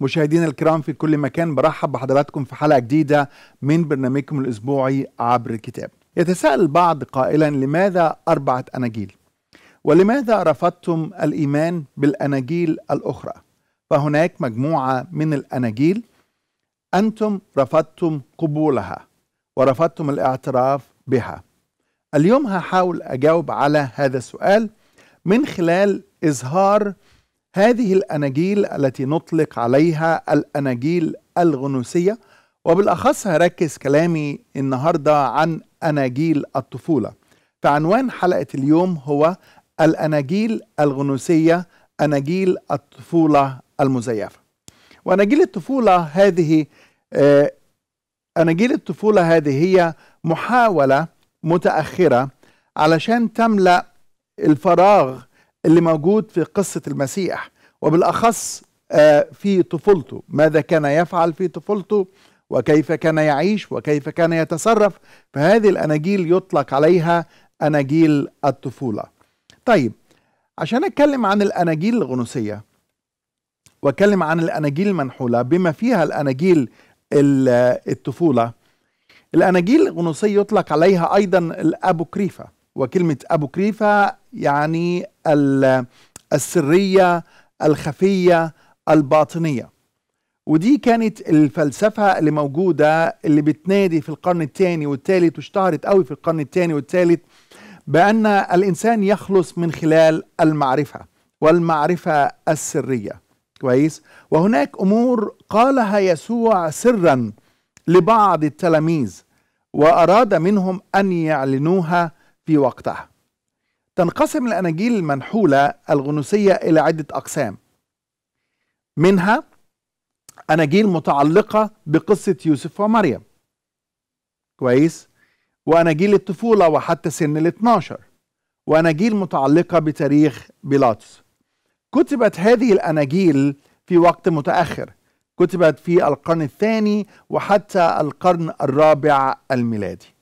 مشاهدينا الكرام في كل مكان برحب بحضراتكم في حلقه جديده من برنامجكم الاسبوعي عبر الكتاب. يتساءل البعض قائلا لماذا اربعه اناجيل؟ ولماذا رفضتم الايمان بالاناجيل الاخرى؟ فهناك مجموعه من الاناجيل انتم رفضتم قبولها ورفضتم الاعتراف بها. اليوم هحاول اجاوب على هذا السؤال من خلال اظهار هذه الأناجيل التي نطلق عليها الأناجيل الغنوسية وبالأخص هركز كلامي النهاردة عن أناجيل الطفولة فعنوان حلقة اليوم هو الأناجيل الغنوسية أناجيل الطفولة المزيفة وأناجيل الطفولة هذه آه، أناجيل الطفولة هذه هي محاولة متأخرة علشان تملأ الفراغ اللي موجود في قصة المسيح وبالأخص آه، في طفولته ماذا كان يفعل في طفولته وكيف كان يعيش وكيف كان يتصرف فهذه الأناجيل يطلق عليها أناجيل الطفولة طيب عشان أتكلم عن الأناجيل الغنوسية وأتكلم عن الأناجيل المنحولة بما فيها الأناجيل الطفولة الأناجيل الغنوسية يطلق عليها أيضا الأبوكريفة وكلمة أبوكريفة يعني السرية الخفية الباطنية ودي كانت الفلسفة اللي موجودة اللي بتنادي في القرن الثاني والثالث واشتهرت قوي في القرن الثاني والثالث بأن الإنسان يخلص من خلال المعرفة والمعرفة السرية كويس وهناك أمور قالها يسوع سرا لبعض التلاميذ وأراد منهم أن يعلنوها في وقتها تنقسم الأناجيل المنحولة الغنوسية إلى عدة أقسام منها أناجيل متعلقة بقصة يوسف ومريم كويس وأناجيل الطفولة وحتى سن ال 12 وأناجيل متعلقة بتاريخ بيلاطس كتبت هذه الأناجيل في وقت متأخر كتبت في القرن الثاني وحتى القرن الرابع الميلادي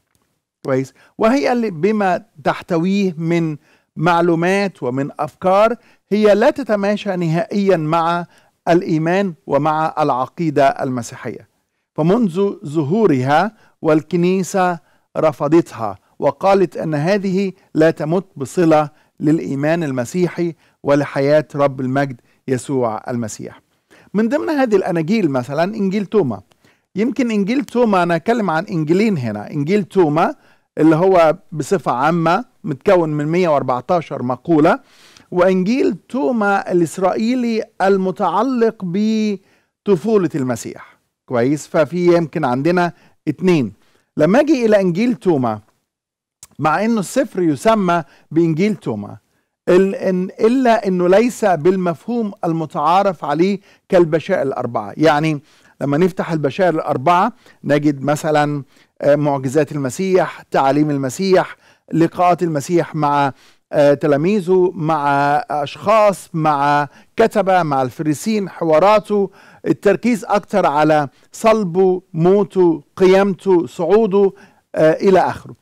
كويس وهي اللي بما تحتويه من معلومات ومن افكار هي لا تتماشى نهائيا مع الايمان ومع العقيده المسيحيه فمنذ ظهورها والكنيسه رفضتها وقالت ان هذه لا تمت بصله للايمان المسيحي ولحياه رب المجد يسوع المسيح من ضمن هذه الاناجيل مثلا انجيل توما يمكن انجيل توما انا اتكلم عن انجيلين هنا انجيل توما اللي هو بصفة عامة متكون من 114 مقولة وإنجيل توما الإسرائيلي المتعلق بطفولة المسيح كويس ففي يمكن عندنا اتنين لما أجي إلى إنجيل توما مع إنه السفر يسمى بإنجيل توما إلا إنه ليس بالمفهوم المتعارف عليه كالبشائر الأربعة يعني لما نفتح البشائر الأربعة نجد مثلا آه، معجزات المسيح تعاليم المسيح لقاءات المسيح مع آه، تلاميذه مع أشخاص مع كتبة مع الفريسين حواراته التركيز أكثر على صلبه موته قيامته صعوده آه، إلى آخره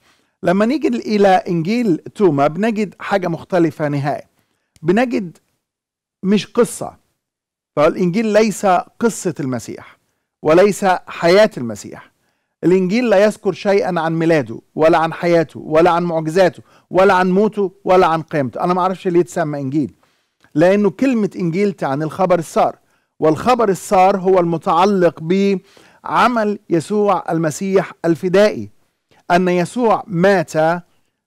لما نيجي إلى إنجيل توما بنجد حاجة مختلفة نهائي بنجد مش قصة فالإنجيل ليس قصة المسيح وليس حياة المسيح الإنجيل لا يذكر شيئا عن ميلاده ولا عن حياته ولا عن معجزاته ولا عن موته ولا عن قيامته أنا ما أعرفش ليه اتسمى إنجيل لأنه كلمة إنجيل تعني الخبر السار والخبر السار هو المتعلق بعمل يسوع المسيح الفدائي أن يسوع مات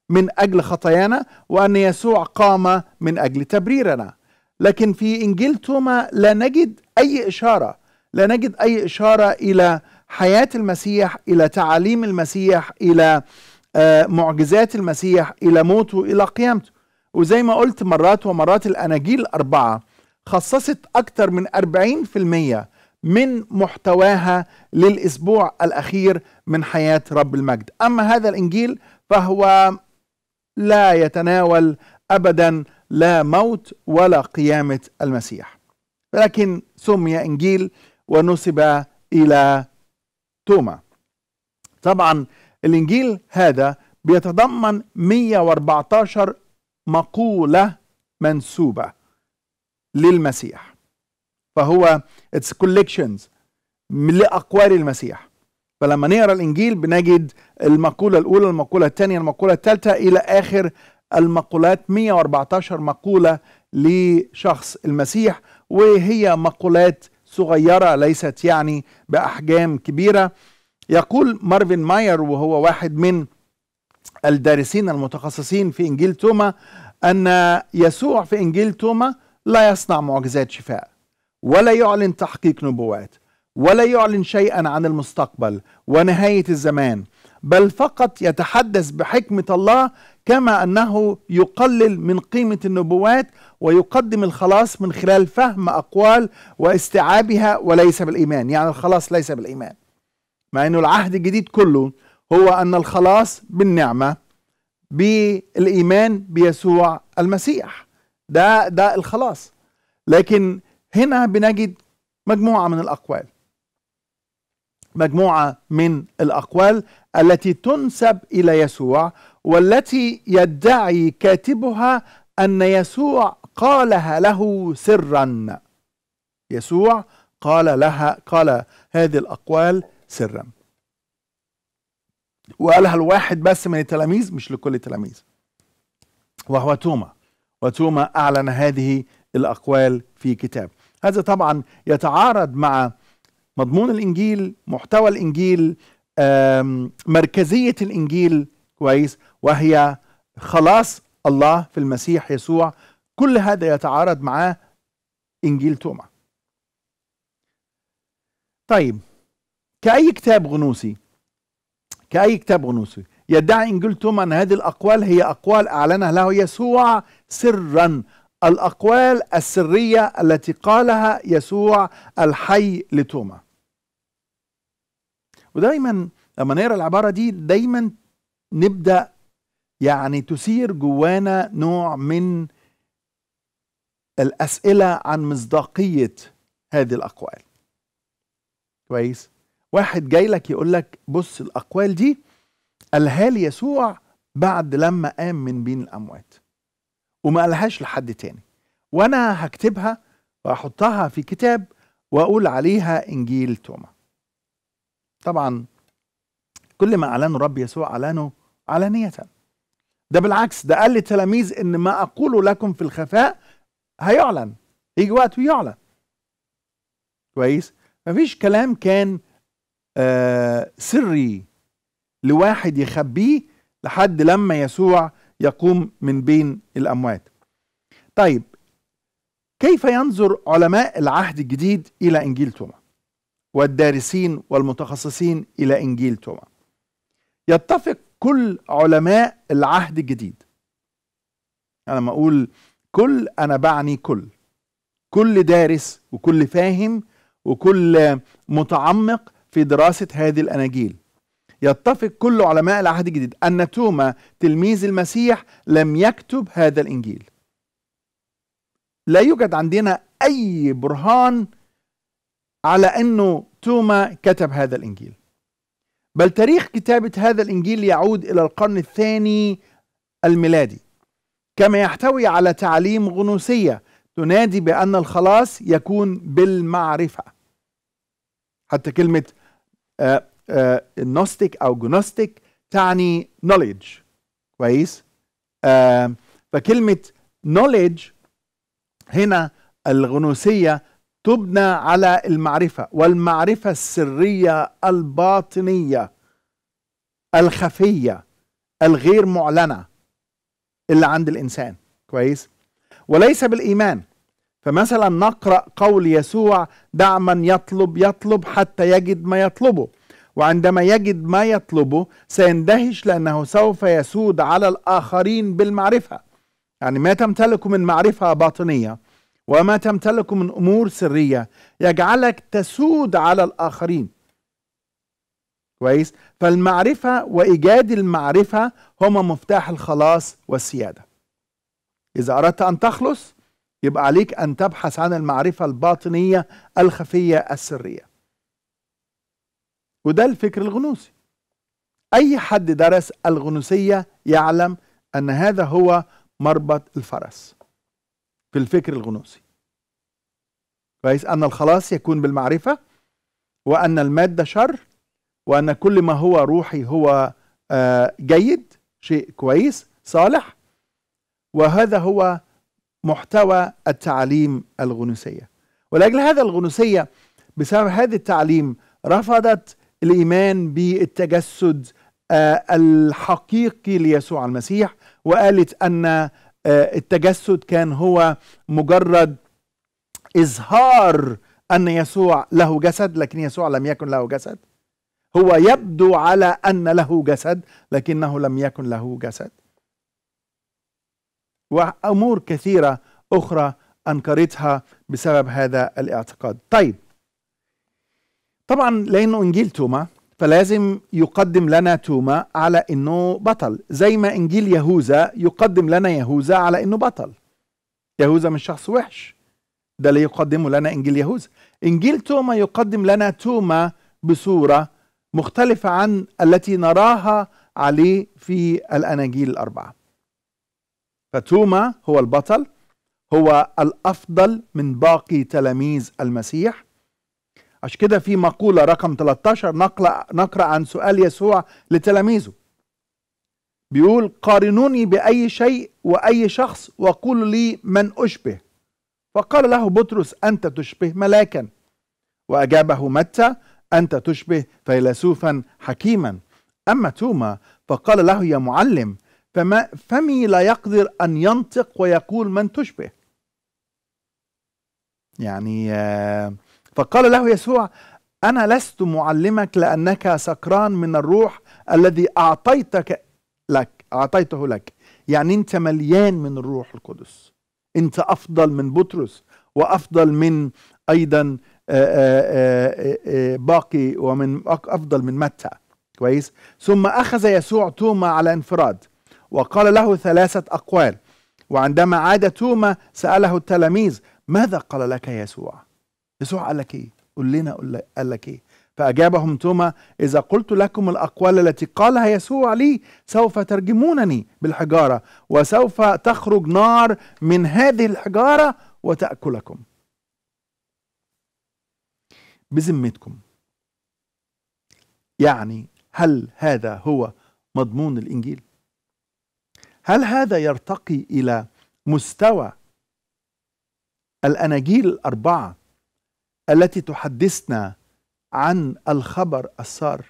من أجل خطايانا وأن يسوع قام من أجل تبريرنا لكن في إنجيل توما لا نجد أي إشارة لا نجد أي إشارة إلى حياه المسيح الى تعاليم المسيح الى آه، معجزات المسيح الى موته الى قيامته وزي ما قلت مرات ومرات الاناجيل الاربعه خصصت اكثر من 40% من محتواها للاسبوع الاخير من حياه رب المجد اما هذا الانجيل فهو لا يتناول ابدا لا موت ولا قيامه المسيح لكن سمي انجيل ونسب الى توما طبعا الإنجيل هذا بيتضمن 114 مقولة منسوبة للمسيح فهو اتس كوليكشنز لأقوال المسيح فلما نقرا الانجيل بنجد المقوله الاولى المقوله الثانيه المقوله الثالثه الى اخر المقولات 114 مقوله لشخص المسيح وهي مقولات صغيرة ليست يعني بأحجام كبيرة يقول مارفن ماير وهو واحد من الدارسين المتخصصين في إنجيل توما أن يسوع في إنجيل توما لا يصنع معجزات شفاء ولا يعلن تحقيق نبوات ولا يعلن شيئا عن المستقبل ونهاية الزمان بل فقط يتحدث بحكمة الله كما أنه يقلل من قيمة النبوات ويقدم الخلاص من خلال فهم أقوال واستيعابها وليس بالإيمان يعني الخلاص ليس بالإيمان مع أنه العهد الجديد كله هو أن الخلاص بالنعمة بالإيمان بيسوع المسيح ده ده الخلاص لكن هنا بنجد مجموعة من الأقوال مجموعة من الأقوال التي تنسب إلى يسوع والتي يدعي كاتبها أن يسوع قالها له سرا يسوع قال لها قال هذه الأقوال سرا وقالها الواحد بس من التلاميذ مش لكل التلاميذ وهو توما وتوما أعلن هذه الأقوال في كتاب هذا طبعا يتعارض مع مضمون الإنجيل محتوى الإنجيل مركزية الإنجيل كويس وهي خلاص الله في المسيح يسوع كل هذا يتعارض معاه انجيل توما طيب كأي كتاب غنوصي كأي كتاب غنوصي يدعي انجيل توما ان هذه الاقوال هي اقوال اعلنها له يسوع سرا الاقوال السريه التي قالها يسوع الحي لتوما ودايما لما نقرا العباره دي دايما نبدا يعني تثير جوانا نوع من الأسئلة عن مصداقية هذه الأقوال كويس واحد جاي لك يقول لك بص الأقوال دي قالها لي يسوع بعد لما قام من بين الأموات وما قالهاش لحد تاني وأنا هكتبها وأحطها في كتاب وأقول عليها إنجيل توما طبعا كل ما أعلنه رب يسوع أعلنه علانية ده بالعكس ده قال للتلاميذ ان ما اقوله لكم في الخفاء هيعلن يجي وقت ويعلن كويس مفيش كلام كان آه سري لواحد يخبيه لحد لما يسوع يقوم من بين الاموات طيب كيف ينظر علماء العهد الجديد الى انجيل توما والدارسين والمتخصصين الى انجيل توما يتفق كل علماء العهد الجديد أنا يعني لما أقول كل أنا بعني كل كل دارس وكل فاهم وكل متعمق في دراسة هذه الأناجيل يتفق كل علماء العهد الجديد أن توما تلميذ المسيح لم يكتب هذا الإنجيل لا يوجد عندنا أي برهان على أنه توما كتب هذا الإنجيل بل تاريخ كتابة هذا الإنجيل يعود إلى القرن الثاني الميلادي كما يحتوي على تعاليم غنوسية تنادي بأن الخلاص يكون بالمعرفة حتى كلمة نوستيك آه، آه، أو جنوستيك تعني knowledge كويس آه، فكلمة knowledge هنا الغنوسية تبنى على المعرفة والمعرفة السرية الباطنية الخفية الغير معلنة اللي عند الإنسان كويس وليس بالإيمان فمثلا نقرأ قول يسوع دع من يطلب يطلب حتى يجد ما يطلبه وعندما يجد ما يطلبه سيندهش لأنه سوف يسود على الآخرين بالمعرفة يعني ما تمتلكه من معرفة باطنية وما تمتلكه من امور سريه يجعلك تسود على الاخرين كويس فالمعرفه وايجاد المعرفه هما مفتاح الخلاص والسياده اذا اردت ان تخلص يبقى عليك ان تبحث عن المعرفه الباطنيه الخفيه السريه وده الفكر الغنوصي اي حد درس الغنوصيه يعلم ان هذا هو مربط الفرس في الفكر الغنوصي كويس أن الخلاص يكون بالمعرفة وأن المادة شر وأن كل ما هو روحي هو آه، جيد شيء كويس صالح وهذا هو محتوى التعاليم الغنوسية ولأجل هذا الغنوسية بسبب هذا التعليم رفضت الإيمان بالتجسد آه، الحقيقي ليسوع المسيح وقالت أن آه، التجسد كان هو مجرد إظهار أن يسوع له جسد لكن يسوع لم يكن له جسد هو يبدو على أن له جسد لكنه لم يكن له جسد وأمور كثيرة أخرى أنكرتها بسبب هذا الاعتقاد طيب طبعا لأنه إنجيل توما فلازم يقدم لنا توما على انه بطل زي ما انجيل يهوذا يقدم لنا يهوذا على انه بطل يهوذا مش شخص وحش ده اللي يقدمه لنا انجيل يهوذا انجيل توما يقدم لنا توما بصوره مختلفه عن التي نراها عليه في الاناجيل الاربعه فتوما هو البطل هو الافضل من باقي تلاميذ المسيح عشان كده في مقولة رقم 13 نقرأ, نقرأ عن سؤال يسوع لتلاميذه بيقول قارنوني بأي شيء وأي شخص وقولوا لي من أشبه فقال له بطرس أنت تشبه ملاكا وأجابه متى أنت تشبه فيلسوفا حكيما أما توما فقال له يا معلم فما فمي لا يقدر أن ينطق ويقول من تشبه يعني آه فقال له يسوع انا لست معلمك لانك سكران من الروح الذي اعطيتك لك اعطيته لك يعني انت مليان من الروح القدس انت افضل من بطرس وافضل من ايضا آه، آه، آه، باقي ومن افضل من متى كويس ثم اخذ يسوع توما على انفراد وقال له ثلاثه اقوال وعندما عاد توما ساله التلاميذ ماذا قال لك يسوع يسوع قال لك ايه قول لنا قال لك ايه فأجابهم توما إذا قلت لكم الأقوال التي قالها يسوع لي سوف ترجمونني بالحجارة وسوف تخرج نار من هذه الحجارة وتأكلكم بذمتكم يعني هل هذا هو مضمون الإنجيل؟ هل هذا يرتقي إلى مستوى الأناجيل الأربعة التي تحدثنا عن الخبر السار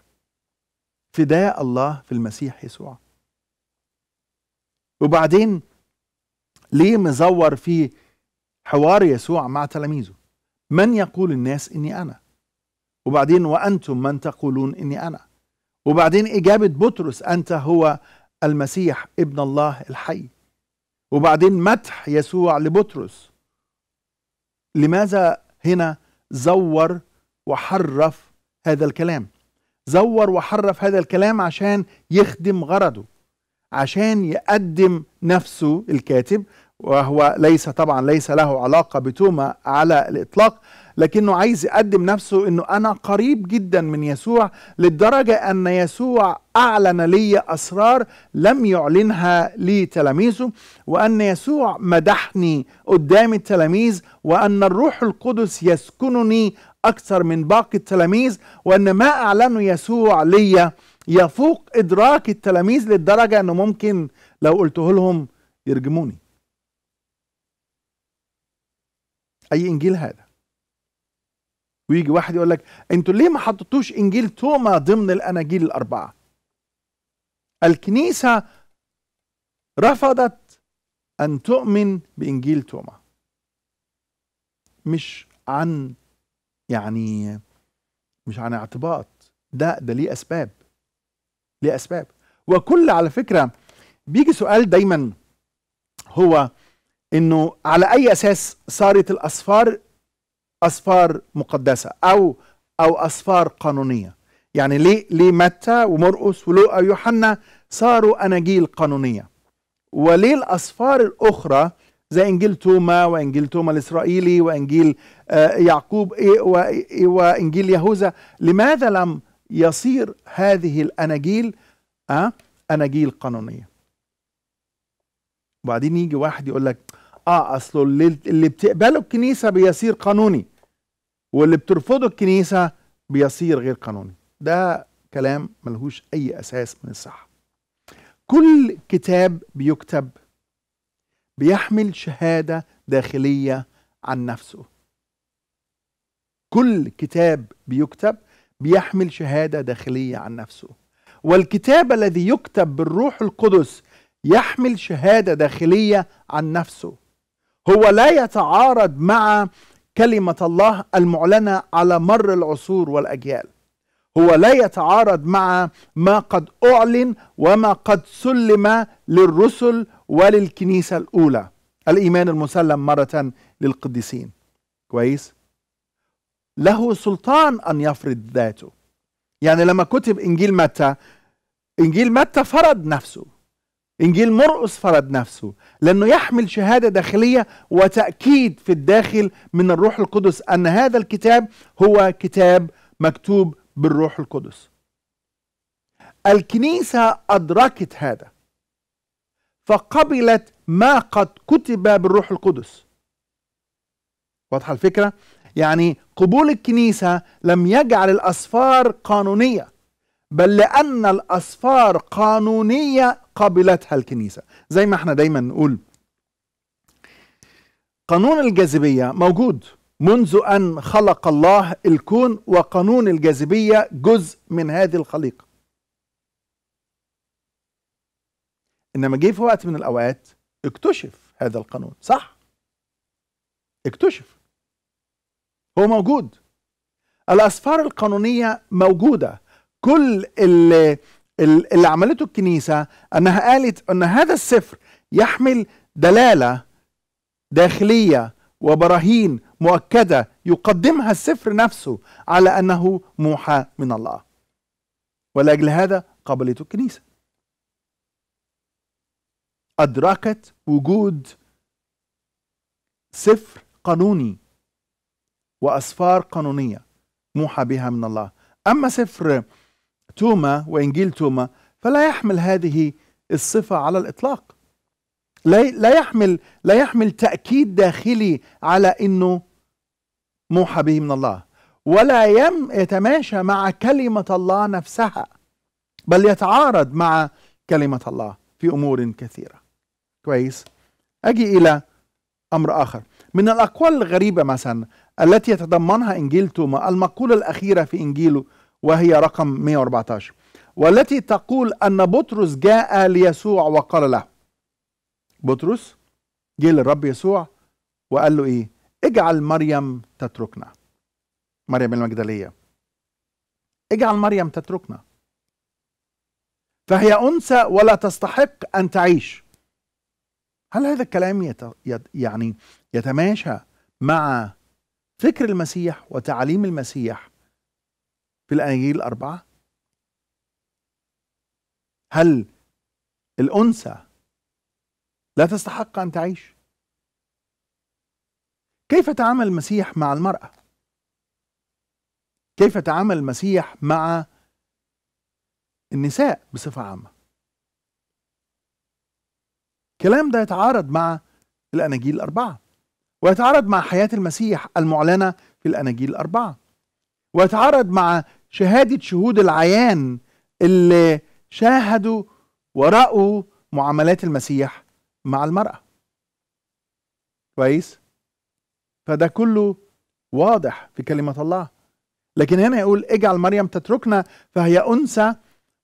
فداء الله في المسيح يسوع وبعدين ليه مزور في حوار يسوع مع تلاميذه من يقول الناس اني انا وبعدين وانتم من تقولون اني انا وبعدين اجابه بطرس انت هو المسيح ابن الله الحي وبعدين مدح يسوع لبطرس لماذا هنا زور وحرف هذا الكلام زور وحرف هذا الكلام عشان يخدم غرضه عشان يقدم نفسه الكاتب وهو ليس طبعا ليس له علاقة بتوما على الإطلاق لكنه عايز يقدم نفسه انه انا قريب جدا من يسوع للدرجه ان يسوع اعلن لي اسرار لم يعلنها لتلاميذه وان يسوع مدحني قدام التلاميذ وان الروح القدس يسكنني اكثر من باقي التلاميذ وان ما اعلنه يسوع لي يفوق ادراك التلاميذ للدرجه انه ممكن لو قلته لهم يرجموني اي انجيل هذا ويجي واحد يقول لك انتوا ليه ما حطيتوش انجيل توما ضمن الاناجيل الاربعه الكنيسه رفضت ان تؤمن بانجيل توما مش عن يعني مش عن اعتباط ده ده ليه اسباب ليه اسباب وكل على فكره بيجي سؤال دايما هو انه على اي اساس صارت الاصفار أسفار مقدسة أو أو أسفار قانونية يعني ليه ليه متى ومرقس ولوقا ويوحنا صاروا أناجيل قانونية وليه الأسفار الأخرى زي إنجيل توما وإنجيل توما الإسرائيلي وإنجيل آه، يعقوب إيه، إيه، وإنجيل يهوذا لماذا لم يصير هذه الأناجيل آه، أناجيل قانونية وبعدين يجي واحد يقول لك اه اصله اللي, بتقبله الكنيسه بيصير قانوني واللي بترفضه الكنيسه بيصير غير قانوني ده كلام ملهوش اي اساس من الصحه كل كتاب بيكتب بيحمل شهاده داخليه عن نفسه كل كتاب بيكتب بيحمل شهاده داخليه عن نفسه والكتاب الذي يكتب بالروح القدس يحمل شهاده داخليه عن نفسه هو لا يتعارض مع كلمة الله المعلنة على مر العصور والأجيال هو لا يتعارض مع ما قد أعلن وما قد سلم للرسل وللكنيسة الأولى الإيمان المسلم مرة للقديسين كويس له سلطان أن يفرض ذاته يعني لما كتب إنجيل متى إنجيل متى فرض نفسه إنجيل مرقس فرض نفسه لأنه يحمل شهادة داخلية وتأكيد في الداخل من الروح القدس أن هذا الكتاب هو كتاب مكتوب بالروح القدس الكنيسة أدركت هذا فقبلت ما قد كتب بالروح القدس واضحة الفكرة؟ يعني قبول الكنيسة لم يجعل الأسفار قانونية بل لأن الأسفار قانونية قبلتها الكنيسة زي ما احنا دايما نقول قانون الجاذبية موجود منذ أن خلق الله الكون وقانون الجاذبية جزء من هذه الخليقة إنما جه في وقت من الأوقات اكتشف هذا القانون صح اكتشف هو موجود الأسفار القانونية موجودة كل اللي, اللي عملته الكنيسة أنها قالت أن هذا السفر يحمل دلالة داخلية وبراهين مؤكدة يقدمها السفر نفسه على أنه موحى من الله ولأجل هذا قبلته الكنيسة أدركت وجود سفر قانوني وأسفار قانونية موحى بها من الله أما سفر توما وإنجيل توما فلا يحمل هذه الصفة على الإطلاق لا يحمل لا يحمل تأكيد داخلي على إنه موحى به من الله ولا يم يتماشى مع كلمة الله نفسها بل يتعارض مع كلمة الله في أمور كثيرة كويس أجي إلى أمر آخر من الأقوال الغريبة مثلا التي يتضمنها إنجيل توما المقولة الأخيرة في إنجيله وهي رقم 114 والتي تقول أن بطرس جاء ليسوع وقال له بطرس جه للرب يسوع وقال له إيه اجعل مريم تتركنا مريم المجدلية اجعل مريم تتركنا فهي أنثى ولا تستحق أن تعيش هل هذا الكلام يت... يعني يتماشى مع فكر المسيح وتعاليم المسيح في الأناجيل الأربعة هل الأنثى لا تستحق أن تعيش كيف تعامل المسيح مع المرأة كيف تعامل المسيح مع النساء بصفة عامة الكلام ده يتعارض مع الأناجيل الأربعة ويتعارض مع حياة المسيح المعلنة في الأناجيل الأربعة ويتعارض مع شهادة شهود العيان اللي شاهدوا ورأوا معاملات المسيح مع المرأة كويس فده كله واضح في كلمة الله لكن هنا يقول اجعل مريم تتركنا فهي أنثى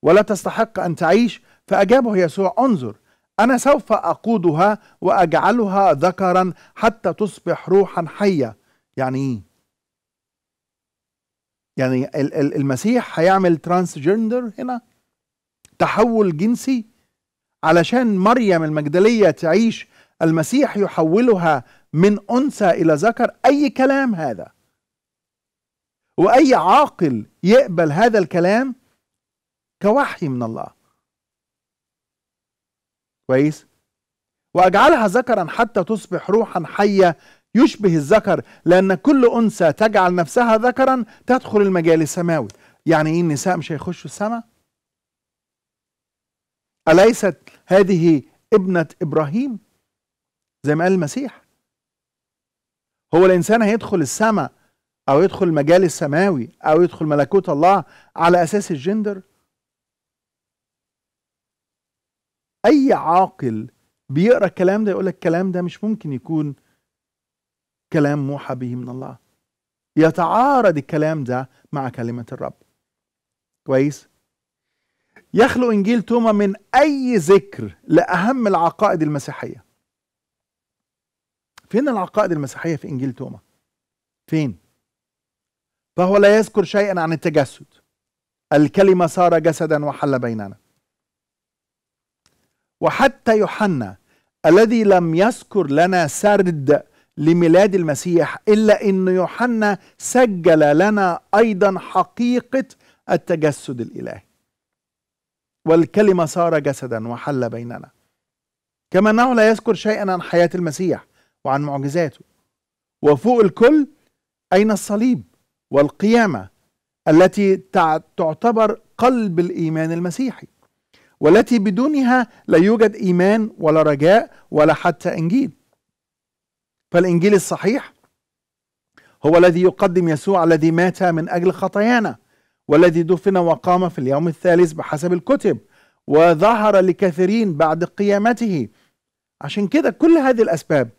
ولا تستحق أن تعيش فأجابه يسوع انظر أنا سوف أقودها وأجعلها ذكرا حتى تصبح روحا حية يعني إيه يعني المسيح هيعمل ترانس جندر هنا تحول جنسي علشان مريم المجدلية تعيش المسيح يحولها من أنثى إلى ذكر أي كلام هذا وأي عاقل يقبل هذا الكلام كوحي من الله كويس وأجعلها ذكرا حتى تصبح روحا حية يشبه الذكر لأن كل أنثى تجعل نفسها ذكرا تدخل المجال السماوي يعني إيه النساء مش هيخشوا السماء أليست هذه ابنة إبراهيم زي ما قال المسيح هو الإنسان هيدخل السماء أو يدخل المجال السماوي أو يدخل ملكوت الله على أساس الجندر أي عاقل بيقرأ الكلام ده يقول لك الكلام ده مش ممكن يكون كلام موحى به من الله يتعارض الكلام ده مع كلمة الرب كويس يخلو إنجيل توما من أي ذكر لأهم العقائد المسيحية فين العقائد المسيحية في إنجيل توما فين فهو لا يذكر شيئا عن التجسد الكلمة صار جسدا وحل بيننا وحتى يوحنا الذي لم يذكر لنا سرد لميلاد المسيح إلا أن يوحنا سجل لنا أيضا حقيقة التجسد الإلهي والكلمة صار جسدا وحل بيننا كما أنه لا يذكر شيئا عن حياة المسيح وعن معجزاته وفوق الكل أين الصليب والقيامة التي تعتبر قلب الإيمان المسيحي والتي بدونها لا يوجد إيمان ولا رجاء ولا حتى إنجيل فالإنجيل الصحيح هو الذي يقدم يسوع الذي مات من أجل خطايانا والذي دفن وقام في اليوم الثالث بحسب الكتب وظهر لكثيرين بعد قيامته عشان كده كل هذه الأسباب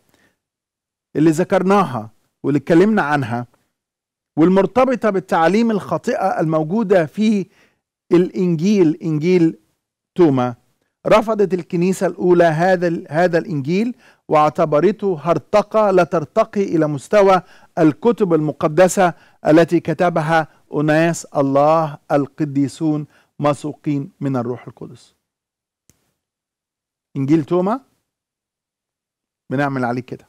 اللي ذكرناها واللي اتكلمنا عنها والمرتبطة بالتعاليم الخاطئة الموجودة في الإنجيل إنجيل توما رفضت الكنيسة الأولى هذا هذا الإنجيل واعتبرته هرطقة لا ترتقي إلى مستوى الكتب المقدسة التي كتبها أناس الله القديسون مسوقين من الروح القدس إنجيل توما بنعمل عليه كده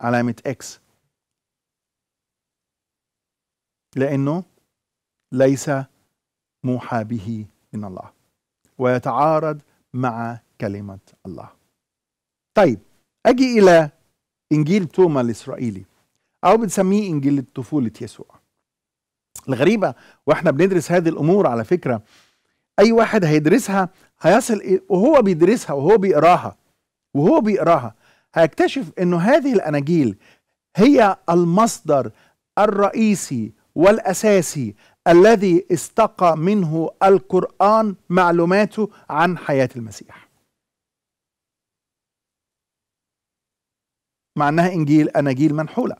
علامة إكس لأنه ليس موحى به من الله ويتعارض مع كلمة الله طيب اجي الى انجيل توما الاسرائيلي او بنسميه انجيل طفوله يسوع الغريبه واحنا بندرس هذه الامور على فكره اي واحد هيدرسها هيصل وهو بيدرسها وهو بيقراها وهو بيقراها هيكتشف انه هذه الاناجيل هي المصدر الرئيسي والاساسي الذي استقى منه القران معلوماته عن حياه المسيح مع أنها إنجيل أناجيل منحولة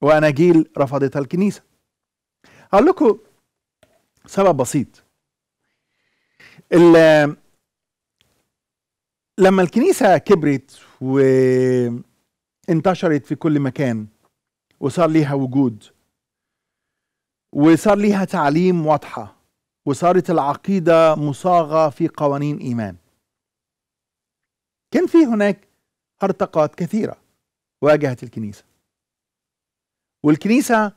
وأناجيل رفضتها الكنيسة هقول لكم سبب بسيط لما الكنيسة كبرت وانتشرت في كل مكان وصار ليها وجود وصار ليها تعليم واضحة وصارت العقيدة مصاغة في قوانين إيمان كان في هناك هرطقات كثيرة واجهت الكنيسة والكنيسة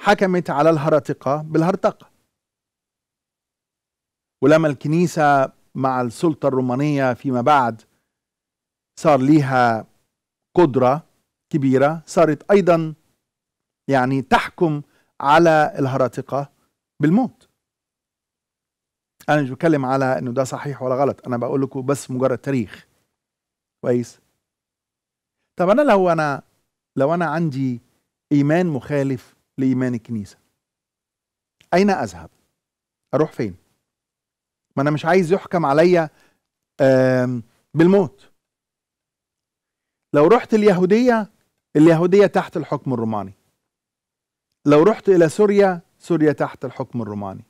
حكمت على الهرطقة بالهرطقة ولما الكنيسة مع السلطة الرومانية فيما بعد صار ليها قدرة كبيرة صارت أيضا يعني تحكم على الهرطقة بالموت أنا مش بتكلم على إنه ده صحيح ولا غلط أنا بقول لكم بس مجرد تاريخ كويس طب انا لو انا لو انا عندي ايمان مخالف لايمان الكنيسه اين اذهب اروح فين ما انا مش عايز يحكم عليا بالموت لو رحت اليهوديه اليهوديه تحت الحكم الروماني لو رحت الى سوريا سوريا تحت الحكم الروماني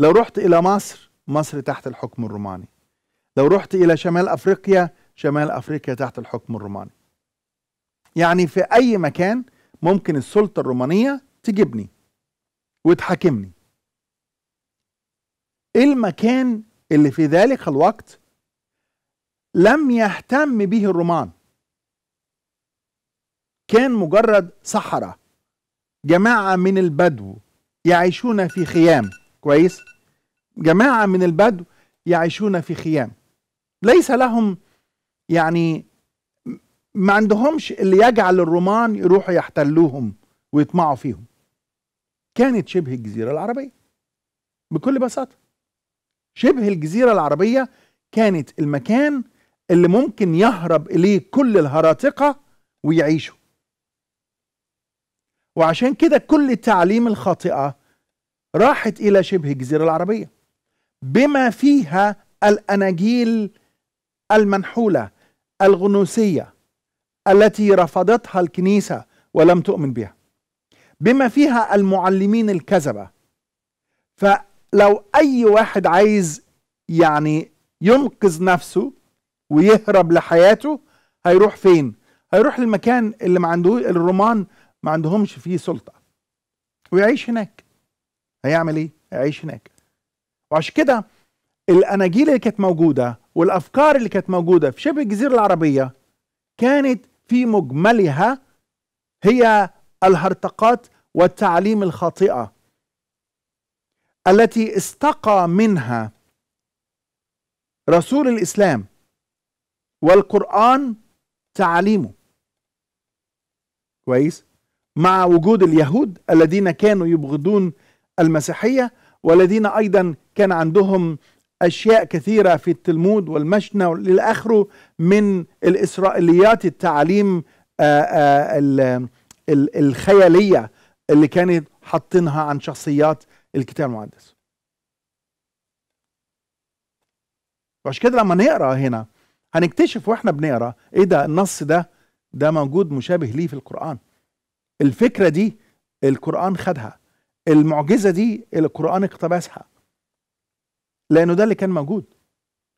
لو رحت الى مصر مصر تحت الحكم الروماني لو رحت الى شمال افريقيا شمال افريقيا تحت الحكم الروماني يعني في أي مكان ممكن السلطة الرومانية تجيبني وتحاكمني المكان اللي في ذلك الوقت لم يهتم به الرومان كان مجرد صحراء جماعة من البدو يعيشون في خيام كويس جماعة من البدو يعيشون في خيام ليس لهم يعني ما عندهمش اللي يجعل الرومان يروحوا يحتلوهم ويطمعوا فيهم كانت شبه الجزيرة العربية بكل بساطة شبه الجزيرة العربية كانت المكان اللي ممكن يهرب إليه كل الهراطقه ويعيشوا وعشان كده كل التعاليم الخاطئة راحت إلى شبه الجزيرة العربية بما فيها الأناجيل المنحولة الغنوسية التي رفضتها الكنيسة ولم تؤمن بها بما فيها المعلمين الكذبة فلو أي واحد عايز يعني ينقذ نفسه ويهرب لحياته هيروح فين هيروح للمكان اللي ما عنده الرومان ما عندهمش فيه سلطة ويعيش هناك هيعمل ايه هيعيش هناك وعشان كده الاناجيل اللي كانت موجوده والافكار اللي كانت موجوده في شبه الجزيره العربيه كانت في مجملها هي الهرطقات والتعليم الخاطئه التي استقى منها رسول الاسلام والقران تعليمه كويس مع وجود اليهود الذين كانوا يبغضون المسيحيه والذين ايضا كان عندهم أشياء كثيرة في التلمود والمشنة إلى آخره من الإسرائيليات التعاليم آه، آه، الخيالية اللي كانت حاطينها عن شخصيات الكتاب المقدس وعشان كده لما نقرا هنا هنكتشف واحنا بنقرا ايه ده النص ده ده موجود مشابه ليه في القران الفكره دي القران خدها المعجزه دي القران اقتبسها لانه ده اللي كان موجود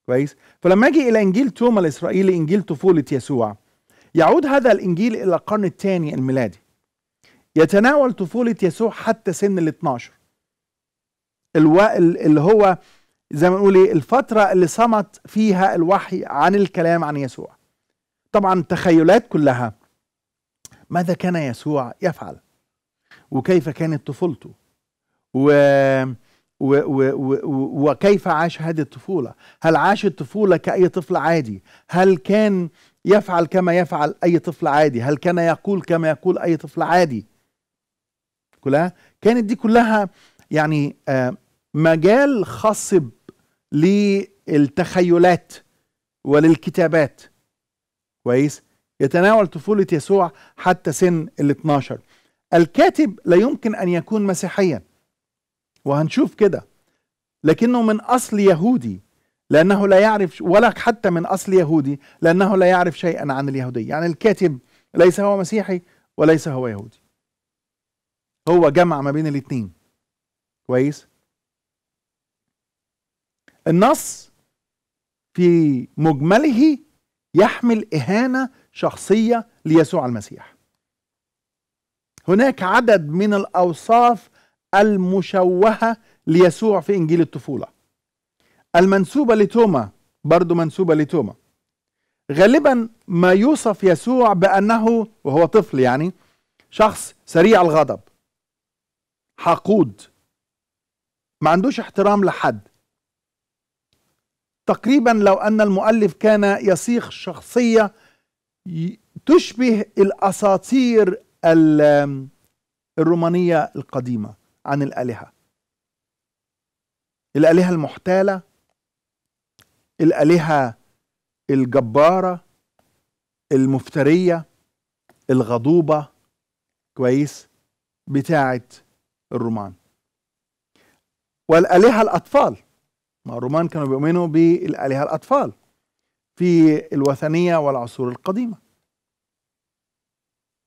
كويس فلما اجي الى انجيل توما الاسرائيلي انجيل طفوله يسوع يعود هذا الانجيل الى القرن الثاني الميلادي يتناول طفوله يسوع حتى سن ال 12 الو... اللي هو زي ما نقول إيه، الفتره اللي صمت فيها الوحي عن الكلام عن يسوع طبعا تخيلات كلها ماذا كان يسوع يفعل وكيف كانت طفولته و... و و و وكيف عاش هذه الطفولة هل عاش الطفولة كأي طفل عادي هل كان يفعل كما يفعل أي طفل عادي هل كان يقول كما يقول أي طفل عادي كلها كانت دي كلها يعني آه، مجال خصب للتخيلات وللكتابات كويس يتناول طفولة يسوع حتى سن ال 12 الكاتب لا يمكن أن يكون مسيحيا وهنشوف كده لكنه من أصل يهودي لأنه لا يعرف ولا حتى من أصل يهودي لأنه لا يعرف شيئا عن اليهودية يعني الكاتب ليس هو مسيحي وليس هو يهودي هو جمع ما بين الاثنين كويس النص في مجمله يحمل إهانة شخصية ليسوع المسيح هناك عدد من الأوصاف المشوهة ليسوع في إنجيل الطفولة المنسوبة لتوما برضو منسوبة لتوما غالبا ما يوصف يسوع بأنه وهو طفل يعني شخص سريع الغضب حقود ما عندوش احترام لحد تقريبا لو أن المؤلف كان يصيغ شخصية تشبه الأساطير الرومانية القديمة عن الآلهة الآلهة المحتالة الآلهة الجبارة المفترية الغضوبة كويس بتاعة الرومان والآلهة الأطفال ما الرومان كانوا بيؤمنوا بالآلهة الأطفال في الوثنية والعصور القديمة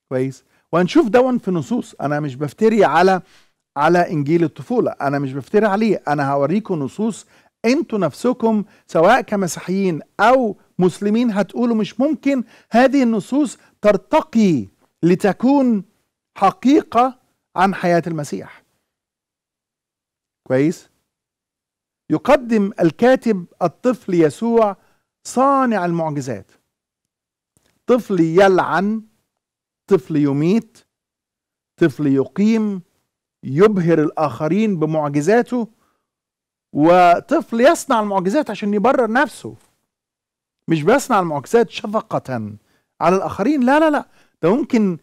كويس وهنشوف دون في نصوص أنا مش بفتري على على انجيل الطفوله انا مش بفتري عليه انا هوريكم نصوص انتوا نفسكم سواء كمسيحيين او مسلمين هتقولوا مش ممكن هذه النصوص ترتقي لتكون حقيقه عن حياه المسيح كويس يقدم الكاتب الطفل يسوع صانع المعجزات طفل يلعن طفل يميت طفل يقيم يبهر الآخرين بمعجزاته وطفل يصنع المعجزات عشان يبرر نفسه مش بيصنع المعجزات شفقة على الآخرين لا لا لا ده ممكن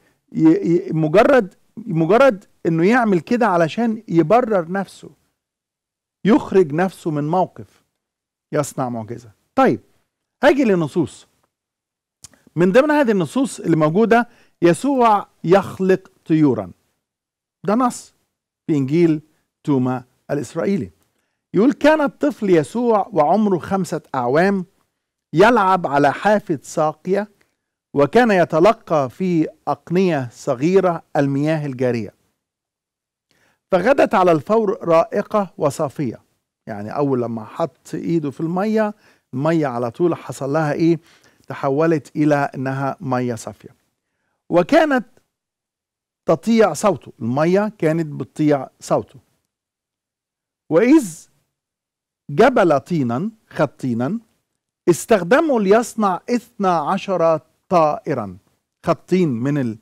مجرد مجرد انه يعمل كده علشان يبرر نفسه يخرج نفسه من موقف يصنع معجزه طيب هاجي للنصوص من ضمن هذه النصوص اللي موجوده يسوع يخلق طيورا ده نص في إنجيل توما الإسرائيلي يقول كان الطفل يسوع وعمره خمسة أعوام يلعب على حافة ساقية وكان يتلقى في أقنية صغيرة المياه الجارية فغدت على الفور رائقة وصافية يعني أول لما حط إيده في المية المية على طول حصل لها إيه تحولت إلى أنها مية صافية وكانت تطيع صوته المية كانت بتطيع صوته وإذ جبل طينا خد طينا استخدمه ليصنع اثنا عشر طائرا خد طين من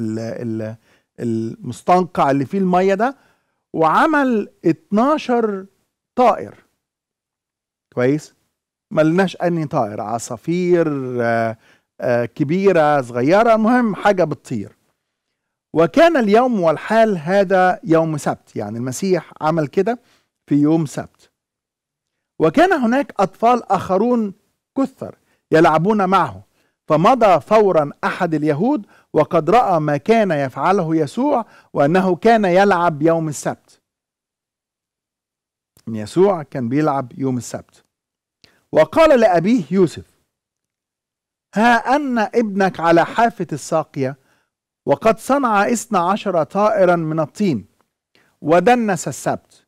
ال المستنقع اللي فيه المية ده وعمل 12 طائر كويس ملناش أني طائر عصافير آه، آه، كبيرة صغيرة المهم حاجة بتطير وكان اليوم والحال هذا يوم سبت يعني المسيح عمل كده في يوم سبت وكان هناك أطفال آخرون كثر يلعبون معه فمضى فورا أحد اليهود وقد رأى ما كان يفعله يسوع وأنه كان يلعب يوم السبت يسوع كان بيلعب يوم السبت وقال لأبيه يوسف ها أن ابنك على حافة الساقية وقد صنع اثنا عشر طائرا من الطين ودنس السبت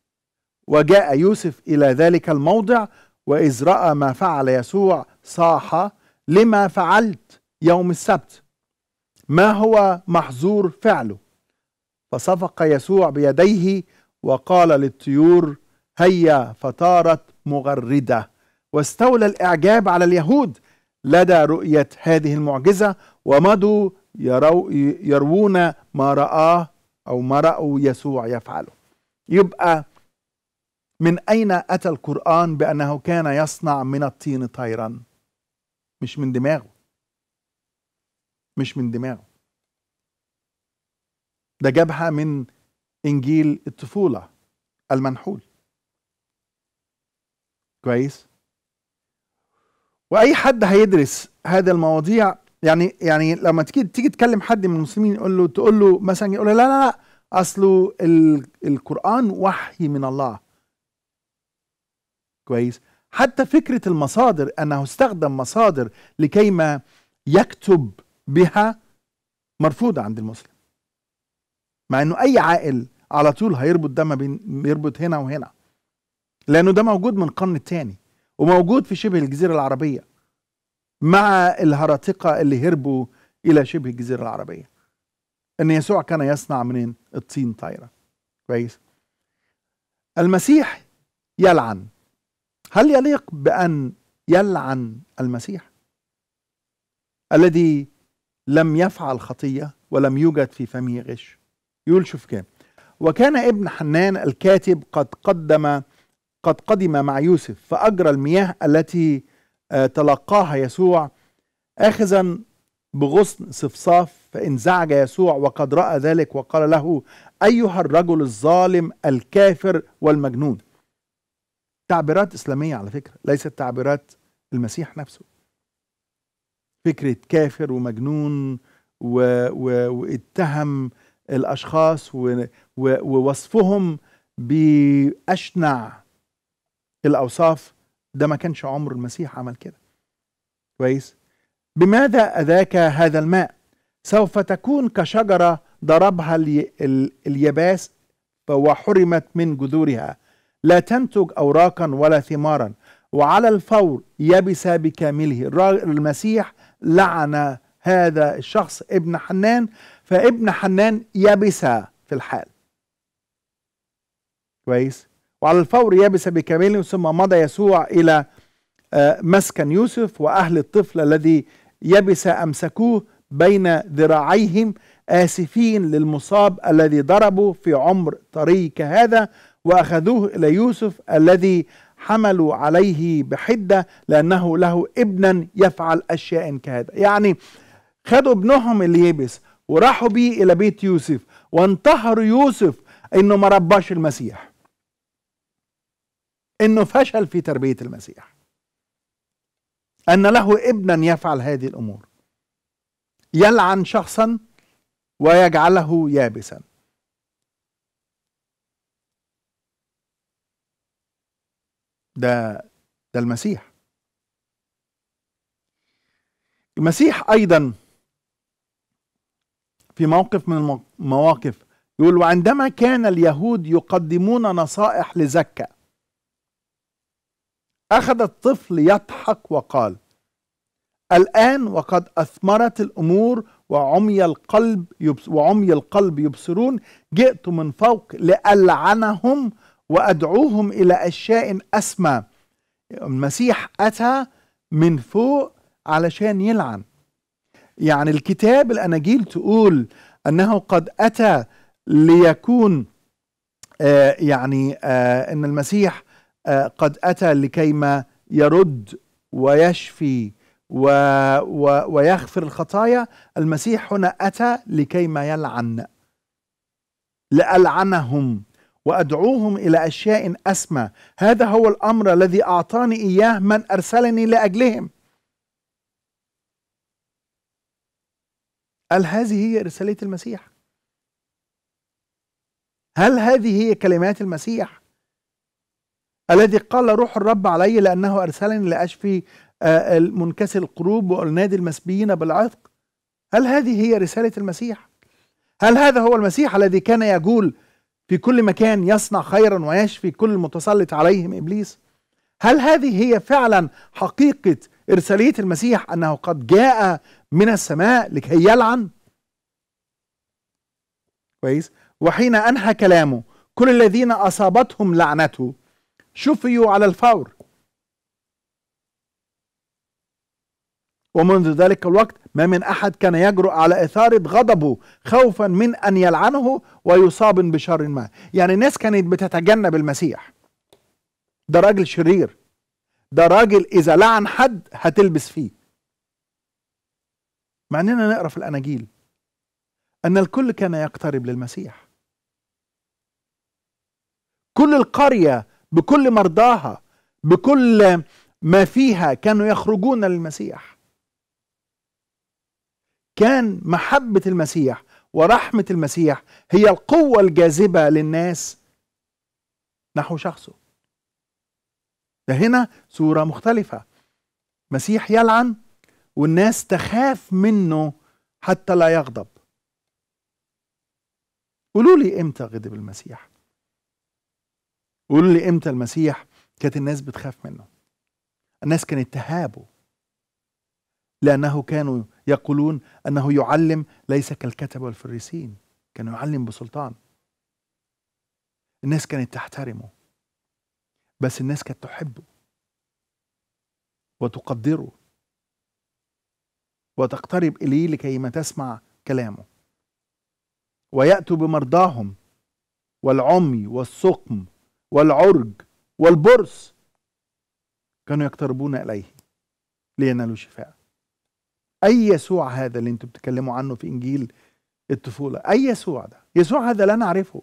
وجاء يوسف إلى ذلك الموضع وإذ رأى ما فعل يسوع صاح لما فعلت يوم السبت ما هو محظور فعله فصفق يسوع بيديه وقال للطيور هيا فطارت مغردة واستولى الإعجاب على اليهود لدى رؤية هذه المعجزة ومضوا يرو يروون ما رآه أو ما رأوا يسوع يفعله يبقى من أين أتى القرآن بأنه كان يصنع من الطين طيرا مش من دماغه مش من دماغه ده جابها من إنجيل الطفولة المنحول كويس وأي حد هيدرس هذه المواضيع يعني يعني لما تيجي تيجي تكلم حد من المسلمين يقول له تقول له مثلا يقول له لا لا لا اصله القران وحي من الله كويس حتى فكره المصادر انه استخدم مصادر لكيما يكتب بها مرفوضه عند المسلم مع انه اي عاقل على طول هيربط ده ما بين يربط هنا وهنا لانه ده موجود من القرن الثاني وموجود في شبه الجزيره العربيه مع الهرطقة اللي هربوا إلى شبه الجزيرة العربية أن يسوع كان يصنع منين الطين طايرة كويس المسيح يلعن هل يليق بأن يلعن المسيح الذي لم يفعل خطية ولم يوجد في فمه غش يقول شوف كام وكان ابن حنان الكاتب قد قدم قد قدم مع يوسف فأجرى المياه التي آه، تلقاها يسوع اخذا بغصن صفصاف فانزعج يسوع وقد راى ذلك وقال له ايها الرجل الظالم الكافر والمجنون تعبيرات اسلاميه على فكره ليست تعبيرات المسيح نفسه فكره كافر ومجنون و... و... واتهم الاشخاص و... و... ووصفهم باشنع الاوصاف ده ما كانش عمر المسيح عمل كده كويس بماذا أذاك هذا الماء سوف تكون كشجرة ضربها اليباس وحرمت من جذورها لا تنتج أوراقا ولا ثمارا وعلى الفور يبس بكامله المسيح لعن هذا الشخص ابن حنان فابن حنان يبس في الحال كويس وعلى الفور يبس بكامل ثم مضى يسوع إلى آه، مسكن يوسف وأهل الطفل الذي يبس أمسكوه بين ذراعيهم آسفين للمصاب الذي ضربوا في عمر طري كهذا وأخذوه إلى يوسف الذي حملوا عليه بحدة لأنه له ابنا يفعل أشياء كهذا يعني خدوا ابنهم اللي يبس وراحوا بيه إلى بيت يوسف وانتهروا يوسف إنه ما رباش المسيح انه فشل في تربيه المسيح ان له ابنا يفعل هذه الامور يلعن شخصا ويجعله يابسا ده ده المسيح المسيح ايضا في موقف من المواقف يقول وعندما كان اليهود يقدمون نصائح لزكا أخذ الطفل يضحك وقال الآن وقد أثمرت الأمور وعمي القلب يبص وعمي القلب يبصرون جئت من فوق لألعنهم وأدعوهم إلى أشياء أسمى المسيح أتى من فوق علشان يلعن يعني الكتاب الأناجيل تقول أنه قد أتى ليكون آه يعني آه أن المسيح آه، قد أتى لكيما يرد ويشفي و و ويغفر الخطايا المسيح هنا أتى لكيما يلعن لألعنهم وأدعوهم إلى أشياء أسمى هذا هو الأمر الذي أعطاني إياه من أرسلني لأجلهم هل هذه هي رسالة المسيح؟ هل هذه هي كلمات المسيح؟ الذي قال روح الرب علي لأنه أرسلني لأشفي آه، منكسر القلوب وأنادي المسبيين بالعتق هل هذه هي رسالة المسيح؟ هل هذا هو المسيح الذي كان يقول في كل مكان يصنع خيرا ويشفي كل متسلط عليهم إبليس؟ هل هذه هي فعلا حقيقة إرسالية المسيح أنه قد جاء من السماء لكي يلعن؟ كويس؟ وحين أنهى كلامه كل الذين أصابتهم لعنته شفيوا على الفور ومنذ ذلك الوقت ما من احد كان يجرؤ على اثاره غضبه خوفا من ان يلعنه ويصاب بشر ما يعني الناس كانت بتتجنب المسيح ده راجل شرير ده راجل اذا لعن حد هتلبس فيه مع اننا نقرا في الاناجيل ان الكل كان يقترب للمسيح كل القريه بكل مرضاها بكل ما فيها كانوا يخرجون للمسيح كان محبة المسيح ورحمة المسيح هي القوة الجاذبة للناس نحو شخصه ده هنا صورة مختلفة مسيح يلعن والناس تخاف منه حتى لا يغضب قولوا لي امتى غضب المسيح قولوا لي امتى المسيح كانت الناس بتخاف منه الناس كانت تهابه لأنه كانوا يقولون أنه يعلم ليس كالكتبة والفريسين كان يعلم بسلطان الناس كانت تحترمه بس الناس كانت تحبه وتقدره وتقترب إليه لكي ما تسمع كلامه ويأتوا بمرضاهم والعمي والسقم والعرج والبرص كانوا يقتربون إليه لينالوا شفاء أي يسوع هذا اللي انتم بتتكلموا عنه في إنجيل الطفولة أي يسوع ده يسوع هذا لا نعرفه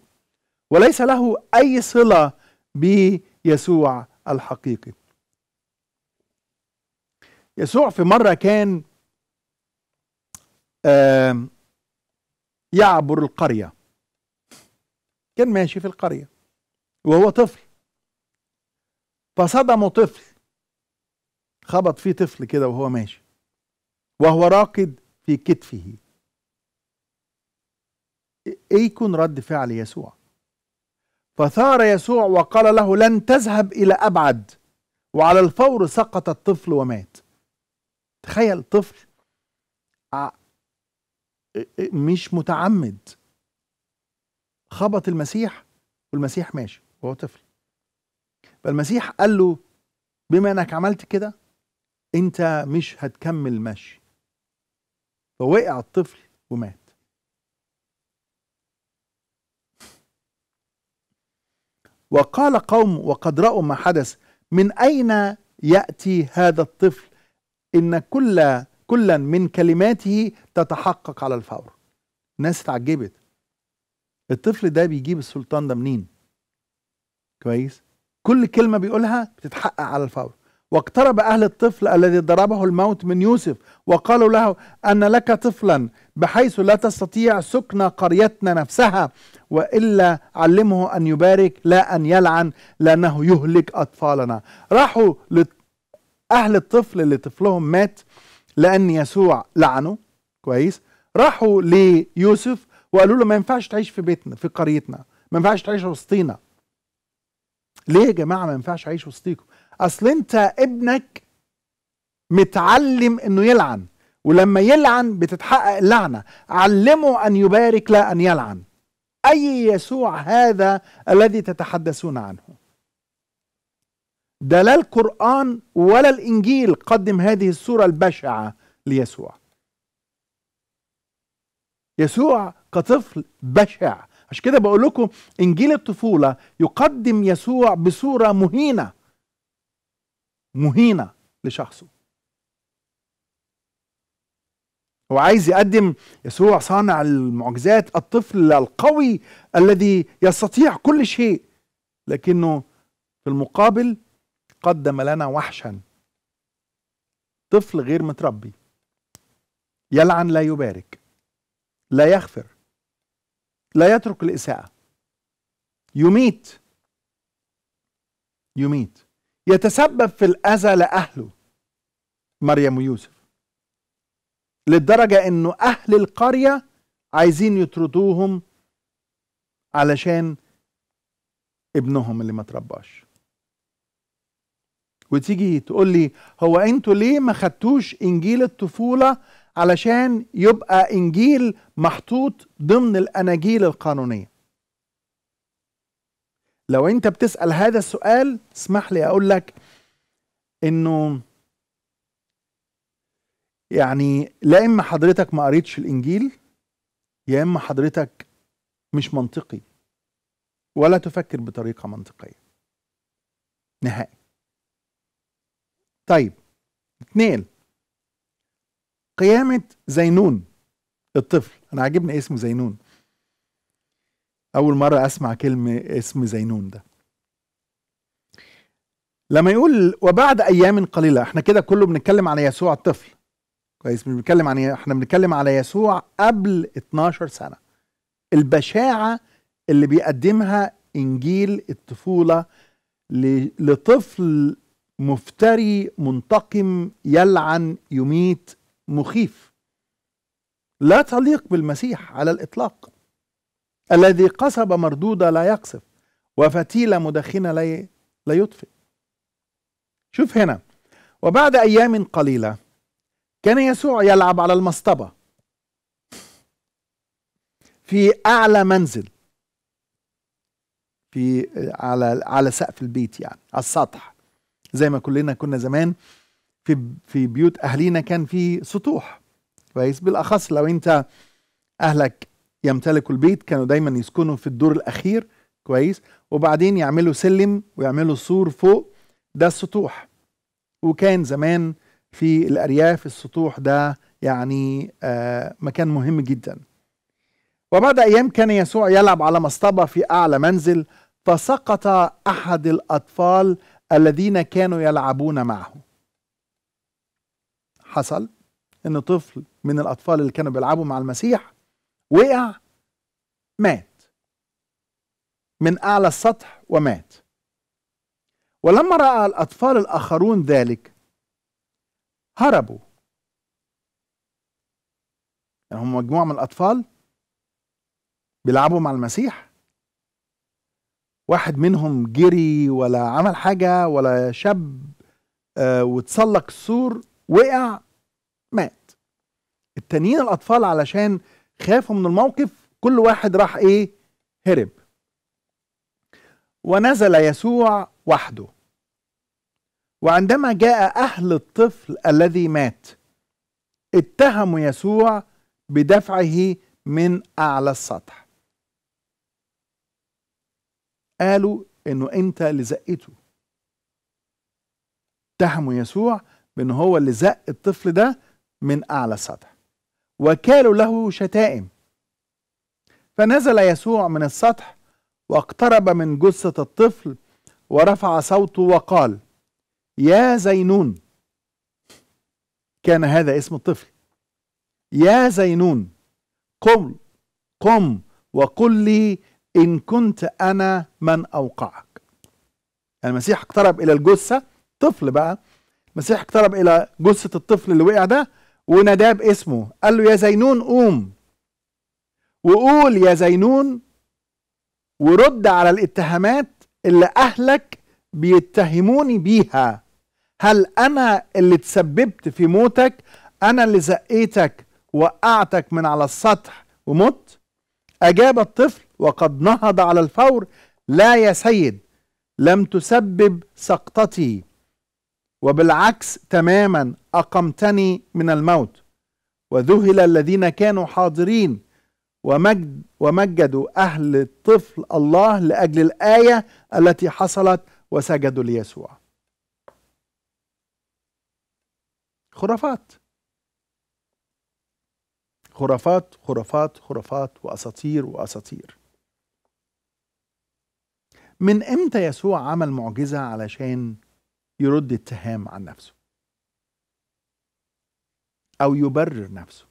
وليس له أي صلة بيسوع الحقيقي يسوع في مرة كان يعبر القرية كان ماشي في القرية وهو طفل فصدمه طفل خبط فيه طفل كده وهو ماشي وهو راقد في كتفه ايه يكون رد فعل يسوع فثار يسوع وقال له لن تذهب الى ابعد وعلى الفور سقط الطفل ومات تخيل طفل آه، آه، آه، مش متعمد خبط المسيح والمسيح ماشي وهو طفل فالمسيح قال له بما انك عملت كده انت مش هتكمل مشي فوقع الطفل ومات وقال قوم وقد رأوا ما حدث من أين يأتي هذا الطفل إن كل كلا من كلماته تتحقق على الفور الناس اتعجبت الطفل ده بيجيب السلطان ده منين كويس كل كلمة بيقولها بتتحقق على الفور واقترب أهل الطفل الذي ضربه الموت من يوسف وقالوا له أن لك طفلا بحيث لا تستطيع سكن قريتنا نفسها وإلا علمه أن يبارك لا أن يلعن لأنه يهلك أطفالنا راحوا أهل الطفل اللي طفلهم مات لأن يسوع لعنه كويس راحوا ليوسف وقالوا له ما ينفعش تعيش في بيتنا في قريتنا ما ينفعش تعيش وسطينا ليه يا جماعه ما ينفعش اعيش وسطيكم اصل انت ابنك متعلم انه يلعن ولما يلعن بتتحقق اللعنه علمه ان يبارك لا ان يلعن اي يسوع هذا الذي تتحدثون عنه ده لا القران ولا الانجيل قدم هذه الصوره البشعه ليسوع يسوع كطفل بشع عشان كده بقول لكم انجيل الطفوله يقدم يسوع بصوره مهينه مهينه لشخصه هو عايز يقدم يسوع صانع المعجزات الطفل القوي الذي يستطيع كل شيء لكنه في المقابل قدم لنا وحشا طفل غير متربي يلعن لا يبارك لا يغفر لا يترك الإساءة يميت يميت يتسبب في الأذى لأهله مريم ويوسف للدرجة أنه أهل القرية عايزين يطردوهم علشان ابنهم اللي ما ترباش وتيجي تقول لي هو انتوا ليه ما خدتوش انجيل الطفوله علشان يبقى انجيل محطوط ضمن الاناجيل القانونيه لو انت بتسال هذا السؤال اسمح لي اقول لك انه يعني لا اما حضرتك ما قريتش الانجيل يا اما حضرتك مش منطقي ولا تفكر بطريقه منطقيه نهائي طيب اتنين قيامة زينون الطفل أنا عاجبني اسم زينون أول مرة أسمع كلمة اسم زينون ده لما يقول وبعد أيام قليلة احنا كده كله بنتكلم على يسوع الطفل كويس مش بنتكلم عن احنا بنتكلم على يسوع قبل 12 سنة البشاعة اللي بيقدمها إنجيل الطفولة لطفل مفتري منتقم يلعن يميت مخيف لا تليق بالمسيح على الإطلاق الذي قصب مردودة لا يقصف وفتيلة مدخنة لا لا يطفئ شوف هنا وبعد أيام قليلة كان يسوع يلعب على المصطبة في أعلى منزل في على على سقف البيت يعني على السطح زي ما كلنا كنا زمان في في بيوت اهالينا كان في سطوح كويس بالاخص لو انت اهلك يمتلكوا البيت كانوا دايما يسكنوا في الدور الاخير كويس وبعدين يعملوا سلم ويعملوا سور فوق ده السطوح وكان زمان في الارياف السطوح ده يعني آه مكان مهم جدا وبعد ايام كان يسوع يلعب على مصطبه في اعلى منزل فسقط احد الاطفال الذين كانوا يلعبون معه حصل ان طفل من الاطفال اللي كانوا بيلعبوا مع المسيح وقع مات من اعلى السطح ومات ولما راى الاطفال الاخرون ذلك هربوا يعني هم مجموعه من الاطفال بيلعبوا مع المسيح واحد منهم جري ولا عمل حاجه ولا شاب آه وتسلق سور وقع مات التانيين الاطفال علشان خافوا من الموقف كل واحد راح ايه هرب ونزل يسوع وحده وعندما جاء اهل الطفل الذي مات اتهموا يسوع بدفعه من اعلى السطح قالوا انه انت اللي زقيته اتهموا يسوع بأن هو اللي زق الطفل ده من أعلى السطح وكالوا له شتائم فنزل يسوع من السطح واقترب من جثة الطفل ورفع صوته وقال يا زينون كان هذا اسم الطفل يا زينون قم قم وقل لي إن كنت أنا من أوقعك المسيح اقترب إلى الجثة طفل بقى المسيح اقترب الى جثه الطفل اللي وقع ده وناداه باسمه قال له يا زينون قوم وقول يا زينون ورد على الاتهامات اللي اهلك بيتهموني بيها هل انا اللي تسببت في موتك انا اللي زقيتك وقعتك من على السطح ومت اجاب الطفل وقد نهض على الفور لا يا سيد لم تسبب سقطتي وبالعكس تماما أقمتني من الموت وذهل الذين كانوا حاضرين ومجد ومجدوا أهل الطفل الله لأجل الآية التي حصلت وسجدوا ليسوع خرافات خرافات خرافات خرافات وأساطير وأساطير من إمتى يسوع عمل معجزة علشان يرد اتهام عن نفسه أو يبرر نفسه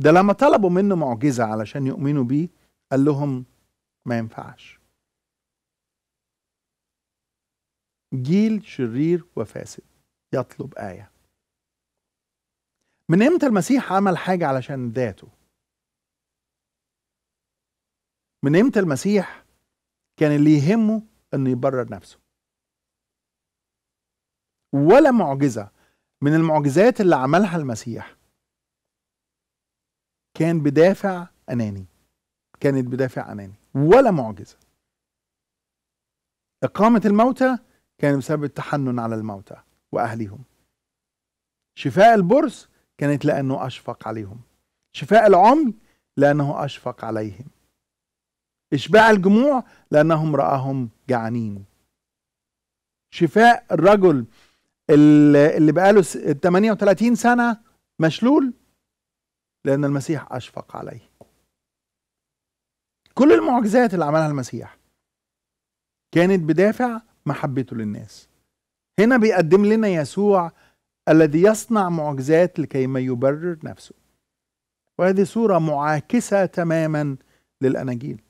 ده لما طلبوا منه معجزة علشان يؤمنوا بيه قال لهم ما ينفعش جيل شرير وفاسد يطلب آية من امتى المسيح عمل حاجة علشان ذاته من امتى المسيح كان اللي يهمه انه يبرر نفسه ولا معجزه من المعجزات اللي عملها المسيح كان بدافع اناني كانت بدافع اناني ولا معجزه اقامه الموتى كان بسبب التحنن على الموتى واهليهم شفاء البرص كانت لانه اشفق عليهم شفاء العمي لانه اشفق عليهم اشباع الجموع لانهم راهم جعانين شفاء الرجل اللي بقاله 38 سنة مشلول لأن المسيح أشفق عليه كل المعجزات اللي عملها المسيح كانت بدافع محبته للناس هنا بيقدم لنا يسوع الذي يصنع معجزات لكيما يبرر نفسه وهذه صورة معاكسة تماما للأناجيل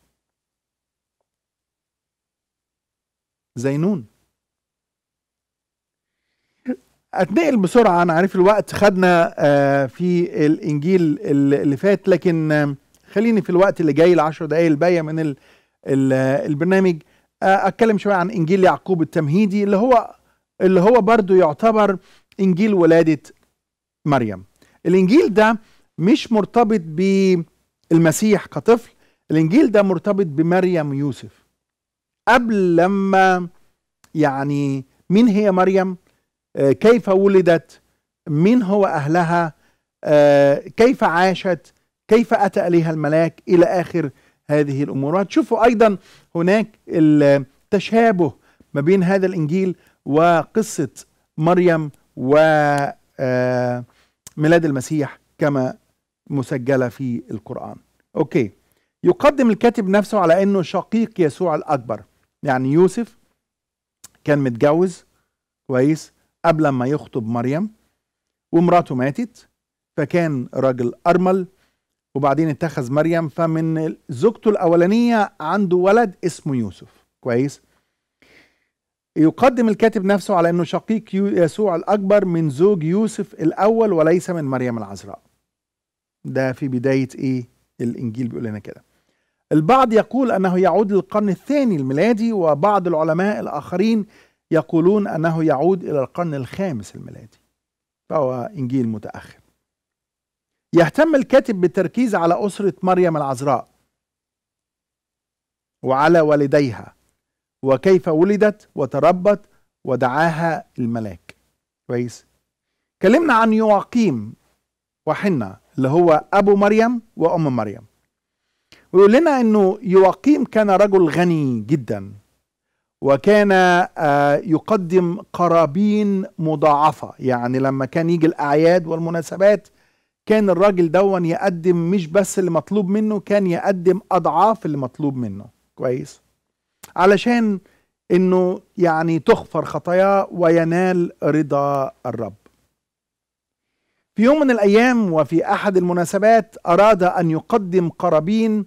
زينون اتنقل بسرعه انا عارف الوقت خدنا آه، في الانجيل اللي فات لكن آه، خليني في الوقت اللي جاي العشر دقائق الباقيه من البرنامج آه، اتكلم شويه عن انجيل يعقوب التمهيدي اللي هو اللي هو برضو يعتبر انجيل ولاده مريم الانجيل ده مش مرتبط بالمسيح كطفل الانجيل ده مرتبط بمريم يوسف قبل لما يعني مين هي مريم آه، كيف ولدت من هو أهلها آه، كيف عاشت كيف أتى إليها الملاك إلى آخر هذه الأمور وهتشوفوا أيضا هناك التشابه ما بين هذا الإنجيل وقصة مريم وميلاد آه، المسيح كما مسجلة في القرآن أوكي يقدم الكاتب نفسه على أنه شقيق يسوع الأكبر يعني يوسف كان متجوز كويس قبل ما يخطب مريم ومراته ماتت فكان راجل أرمل وبعدين اتخذ مريم فمن زوجته الأولانية عنده ولد اسمه يوسف كويس يقدم الكاتب نفسه على أنه شقيق يسوع الأكبر من زوج يوسف الأول وليس من مريم العذراء ده في بداية إيه الإنجيل بيقول لنا كده البعض يقول أنه يعود للقرن الثاني الميلادي وبعض العلماء الآخرين يقولون أنه يعود إلى القرن الخامس الميلادي فهو إنجيل متأخر يهتم الكاتب بالتركيز على أسرة مريم العذراء وعلى والديها وكيف ولدت وتربت ودعاها الملاك كويس كلمنا عن يعقيم وحنا اللي هو أبو مريم وأم مريم ويقول لنا أنه يوقيم كان رجل غني جداً وكان آه، يقدم قرابين مضاعفة يعني لما كان يجي الأعياد والمناسبات كان الراجل دون يقدم مش بس اللي مطلوب منه كان يقدم أضعاف اللي مطلوب منه كويس علشان انه يعني تغفر خطاياه وينال رضا الرب في يوم من الايام وفي احد المناسبات اراد ان يقدم قرابين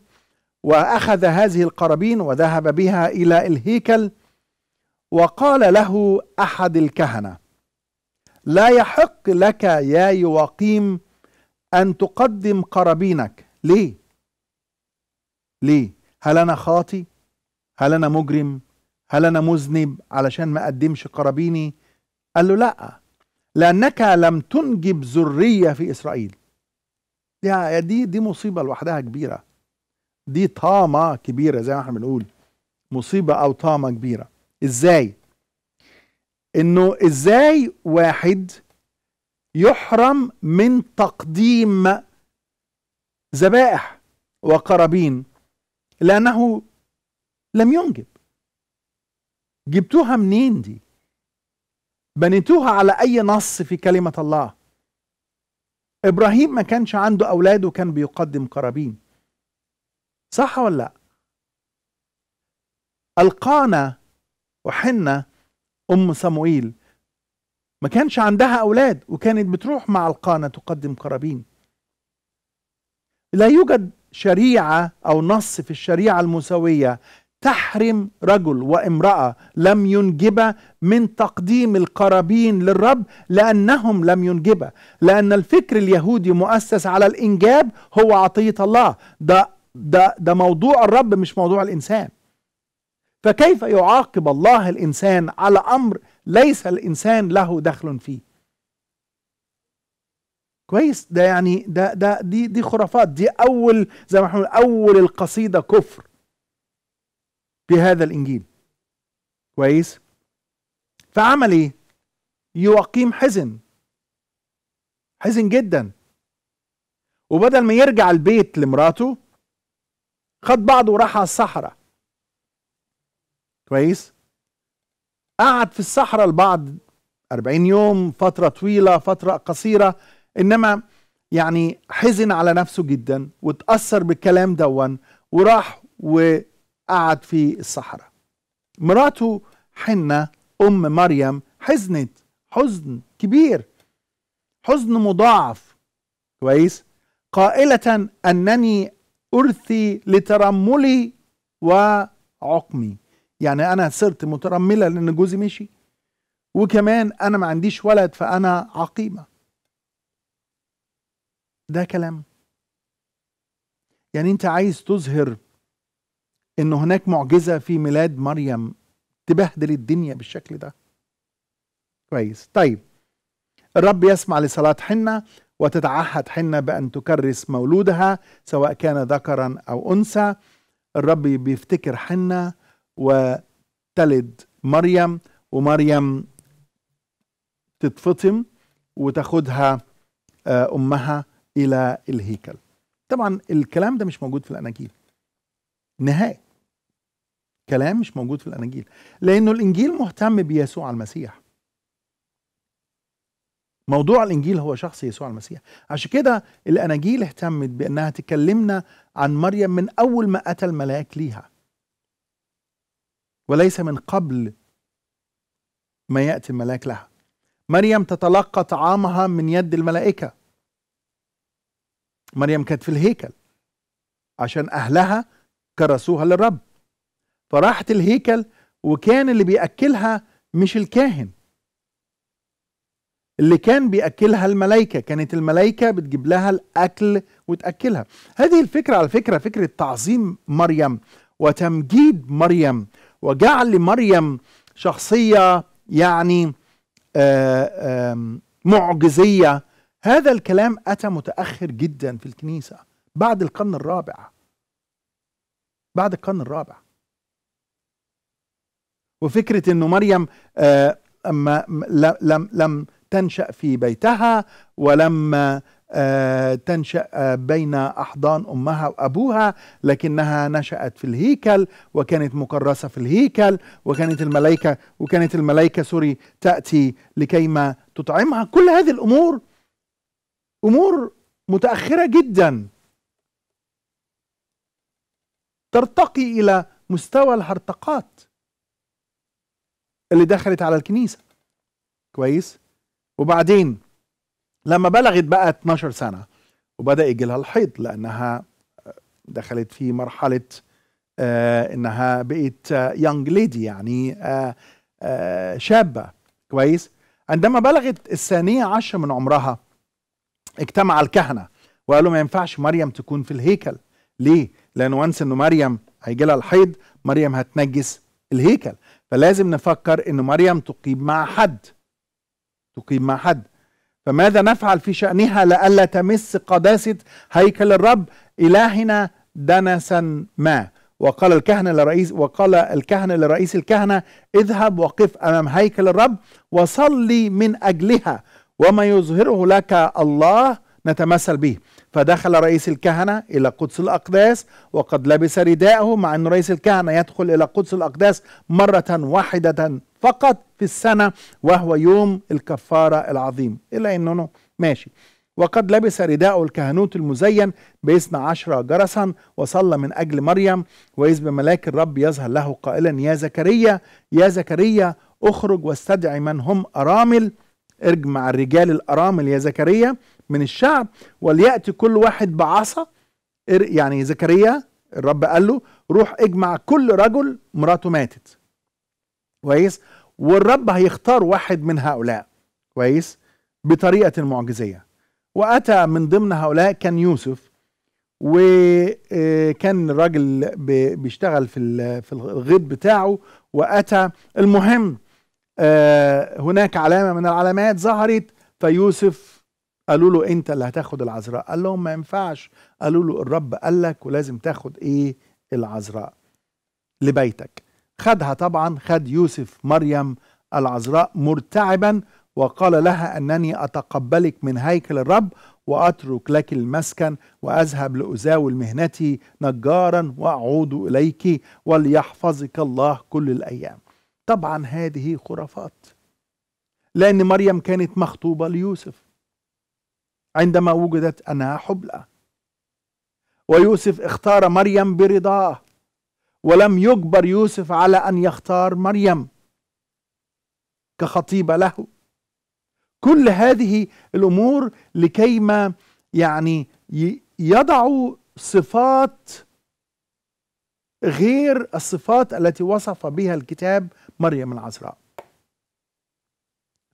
واخذ هذه القرابين وذهب بها الى الهيكل وقال له احد الكهنه لا يحق لك يا يواقيم ان تقدم قرابينك ليه ليه هل انا خاطي هل انا مجرم هل انا مذنب علشان ما اقدمش قرابيني قال له لا لانك لم تنجب ذريه في اسرائيل يا دي دي مصيبه لوحدها كبيره دي طامه كبيره زي ما احنا بنقول مصيبه او طامه كبيره ازاي انه ازاي واحد يحرم من تقديم ذبائح وقرابين لانه لم ينجب جبتوها منين دي بنيتوها على اي نص في كلمه الله ابراهيم ما كانش عنده اولاد وكان بيقدم قرابين صح ولا لا القانا وحنا أم صموئيل ما كانش عندها أولاد وكانت بتروح مع القانة تقدم قرابين لا يوجد شريعة أو نص في الشريعة المساوية تحرم رجل وامرأة لم ينجبا من تقديم القرابين للرب لأنهم لم ينجبا لأن الفكر اليهودي مؤسس على الإنجاب هو عطية الله ده ده ده موضوع الرب مش موضوع الإنسان فكيف يعاقب الله الإنسان على أمر ليس الإنسان له دخل فيه كويس ده يعني ده ده دي دي خرافات دي اول زي ما احنا اول القصيده كفر بهذا الانجيل كويس فعمل ايه يقيم حزن حزن جدا وبدل ما يرجع البيت لمراته خد بعضه وراح على الصحراء كويس قعد في الصحراء البعض 40 يوم فترة طويلة فترة قصيرة إنما يعني حزن على نفسه جدا وتأثر بالكلام دون وراح وقعد في الصحراء مراته حنة أم مريم حزنت حزن كبير حزن مضاعف كويس قائلة أنني أرثي لترملي وعقمي يعني انا صرت مترمله لان جوزي مشي وكمان انا ما عنديش ولد فانا عقيمه ده كلام يعني انت عايز تظهر ان هناك معجزه في ميلاد مريم تبهدل الدنيا بالشكل ده كويس طيب الرب يسمع لصلاة حنة وتتعهد حنة بأن تكرس مولودها سواء كان ذكرا أو أنثى الرب بيفتكر حنة وتلد مريم ومريم تتفطم وتاخدها آه، امها الى الهيكل طبعا الكلام ده مش موجود في الاناجيل نهائي كلام مش موجود في الاناجيل لانه الانجيل مهتم بيسوع المسيح موضوع الانجيل هو شخص يسوع المسيح عشان كده الاناجيل اهتمت بانها تكلمنا عن مريم من اول ما اتى الملاك ليها وليس من قبل ما يأتي الملاك لها مريم تتلقى طعامها من يد الملائكة مريم كانت في الهيكل عشان أهلها كرسوها للرب فراحت الهيكل وكان اللي بيأكلها مش الكاهن اللي كان بيأكلها الملايكة كانت الملايكة بتجيب لها الأكل وتأكلها هذه الفكرة على فكرة فكرة تعظيم مريم وتمجيد مريم وجعل لمريم شخصية يعني آه، معجزية هذا الكلام أتى متأخر جدا في الكنيسة بعد القرن الرابع بعد القرن الرابع وفكرة أنه مريم آه، أما لم, لم تنشأ في بيتها ولما آه، تنشأ بين أحضان أمها وأبوها لكنها نشأت في الهيكل وكانت مكرسة في الهيكل وكانت الملائكة وكانت الملائكة سوري تأتي لكيما تطعمها كل هذه الأمور أمور متأخرة جدا ترتقي إلى مستوى الهرطقات اللي دخلت على الكنيسة كويس وبعدين لما بلغت بقى 12 سنة وبدأ يجي لها الحيض لأنها دخلت في مرحلة آه، إنها بقت يونج ليدي يعني آه، آه، شابة كويس عندما بلغت الثانية عشرة من عمرها اجتمع الكهنة وقالوا ما ينفعش مريم تكون في الهيكل ليه؟ لأنه وانس إنه مريم هيجي لها الحيض مريم هتنجس الهيكل فلازم نفكر إن مريم تقيم مع حد تقيم مع حد فماذا نفعل في شأنها لئلا تمس قداسة هيكل الرب إلهنا دنسا ما وقال الكهنة لرئيس وقال الكهنة لرئيس الكهنة اذهب وقف أمام هيكل الرب وصلي من أجلها وما يظهره لك الله نتمثل به فدخل رئيس الكهنة إلى قدس الأقداس وقد لبس رداءه مع أن رئيس الكهنة يدخل إلى قدس الأقداس مرة واحدة فقط في السنة وهو يوم الكفارة العظيم إلا أنه ماشي وقد لبس رداءه الكهنوت المزين باثنى عشر جرسا وصلى من أجل مريم وإذ بملاك الرب يظهر له قائلا يا زكريا يا زكريا اخرج واستدعي من هم أرامل اجمع الرجال الأرامل يا زكريا من الشعب وليأتي كل واحد بعصا يعني زكريا الرب قال له روح اجمع كل رجل مراته ماتت كويس والرب هيختار واحد من هؤلاء كويس بطريقة معجزية وأتى من ضمن هؤلاء كان يوسف وكان آه، الراجل بيشتغل في في الغيط بتاعه وأتى المهم آه، هناك علامة من العلامات ظهرت فيوسف قالوا له أنت اللي هتاخد العذراء قال لهم ما ينفعش قالوا له الرب قال لك ولازم تاخد إيه العذراء لبيتك خدها طبعا خد يوسف مريم العذراء مرتعبا وقال لها أنني أتقبلك من هيكل الرب وأترك لك المسكن وأذهب لأزاول مهنتي نجارا وأعود إليك وليحفظك الله كل الأيام طبعا هذه خرافات لأن مريم كانت مخطوبة ليوسف عندما وجدت أنها حبلى ويوسف اختار مريم برضاه ولم يجبر يوسف على أن يختار مريم كخطيبة له كل هذه الأمور لكي ما يعني يضعوا صفات غير الصفات التي وصف بها الكتاب مريم العذراء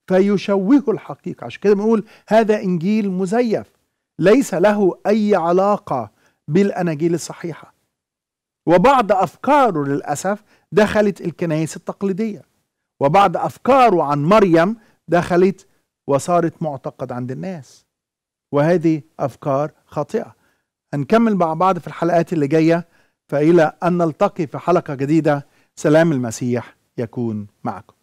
فيشوهوا الحقيقة عشان كده بنقول هذا إنجيل مزيف ليس له أي علاقة بالأناجيل الصحيحة وبعض أفكاره للأسف دخلت الكنائس التقليدية وبعض أفكاره عن مريم دخلت وصارت معتقد عند الناس وهذه أفكار خاطئة هنكمل مع بعض في الحلقات اللي جاية فإلى أن نلتقي في حلقة جديدة سلام المسيح يكون معكم